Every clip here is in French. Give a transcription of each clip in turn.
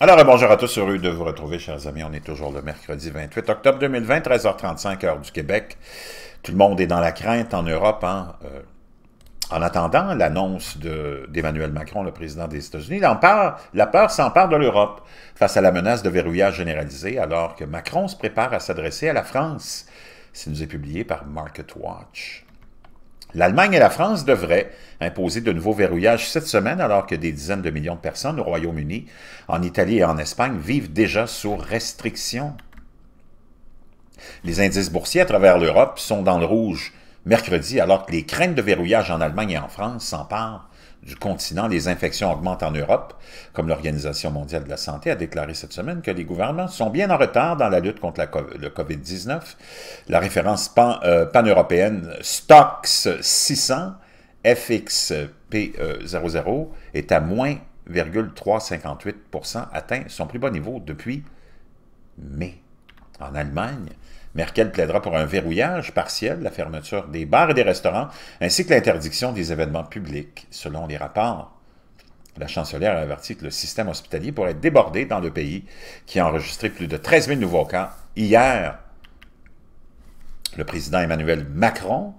Alors, bonjour à tous, heureux de vous retrouver, chers amis. On est toujours le mercredi 28 octobre 2020, 13h35, heure du Québec. Tout le monde est dans la crainte en Europe. Hein. Euh, en attendant l'annonce d'Emmanuel Macron, le président des États-Unis, la peur s'empare de l'Europe face à la menace de verrouillage généralisé, alors que Macron se prépare à s'adresser à la France. C'est nous est publié par Market Watch. L'Allemagne et la France devraient imposer de nouveaux verrouillages cette semaine alors que des dizaines de millions de personnes au Royaume-Uni, en Italie et en Espagne vivent déjà sous restriction. Les indices boursiers à travers l'Europe sont dans le rouge mercredi, alors que les craintes de verrouillage en Allemagne et en France s'emparent du continent, les infections augmentent en Europe, comme l'Organisation mondiale de la santé a déclaré cette semaine que les gouvernements sont bien en retard dans la lutte contre le COVID-19. La référence pan, euh, européenne Stox 600 FXP00 e est à moins 0,358 atteint son plus bas niveau depuis mai en Allemagne. Merkel plaidera pour un verrouillage partiel, la fermeture des bars et des restaurants, ainsi que l'interdiction des événements publics, selon les rapports. La chancelière a averti que le système hospitalier pourrait être débordé dans le pays, qui a enregistré plus de 13 000 nouveaux cas hier. Le président Emmanuel Macron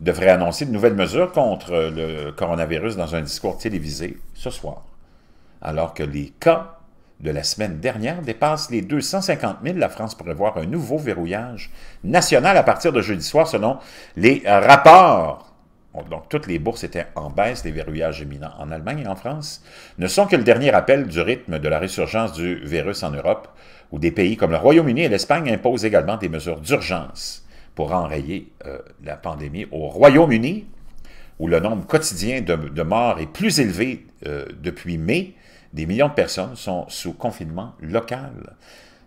devrait annoncer de nouvelles mesures contre le coronavirus dans un discours télévisé ce soir, alors que les cas de la semaine dernière dépasse les 250 000. La France pourrait voir un nouveau verrouillage national à partir de jeudi soir selon les euh, rapports. Donc, toutes les bourses étaient en baisse, les verrouillages éminents en Allemagne et en France ne sont que le dernier appel du rythme de la résurgence du virus en Europe, où des pays comme le Royaume-Uni et l'Espagne imposent également des mesures d'urgence pour enrayer euh, la pandémie. Au Royaume-Uni, où le nombre quotidien de, morts est plus élevé euh, depuis mai, des millions de personnes sont sous confinement local.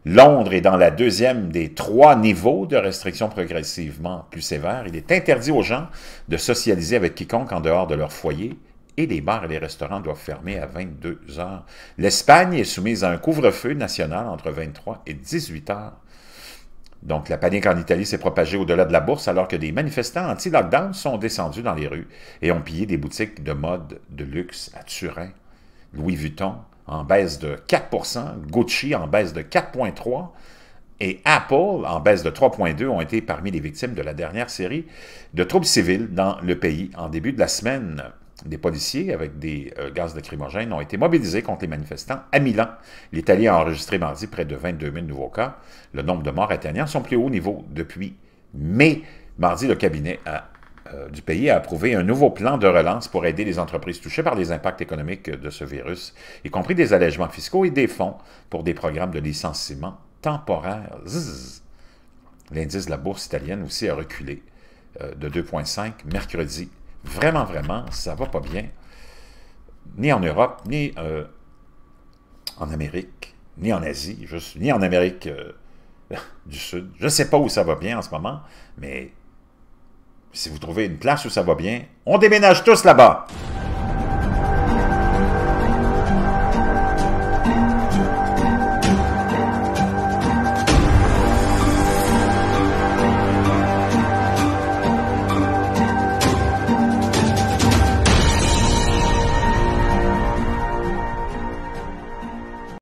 Londres est dans la deuxième des trois niveaux de restrictions progressivement plus sévères. Il est interdit aux gens de socialiser avec quiconque en dehors de leur foyer et les bars et les restaurants doivent fermer à 22 heures. L'Espagne est soumise à un couvre-feu national entre 23 et 18 heures. Donc, la panique en Italie s'est propagée au-delà de la bourse alors que des manifestants anti-lockdown sont descendus dans les rues et ont pillé des boutiques de mode de luxe à Turin. Louis Vuitton en baisse de 4 Gucci en baisse de 4,3 et Apple, en baisse de 3,2, ont été parmi les victimes de la dernière série de troubles civils dans le pays. En début de la semaine, des policiers avec des euh, gaz lacrymogènes ont été mobilisés contre les manifestants à Milan. L'Italie a enregistré mardi près de 22 000 nouveaux cas. Le nombre de morts atteignant son plus haut niveau depuis mai. Mardi, le cabinet a euh, du pays a approuvé un nouveau plan de relance pour aider les entreprises touchées par les impacts économiques de ce virus, y compris des allègements fiscaux et des fonds pour des programmes de licenciement temporaires. L'indice de la bourse italienne aussi a reculé euh, de 2,5 mercredi. Vraiment, vraiment, ça va pas bien. Ni en Europe, ni euh, en Amérique, ni en Asie, ni en Amérique du Sud. Je ne sais pas où ça va bien en ce moment, mais si vous trouvez une place où ça va bien, on déménage tous là-bas.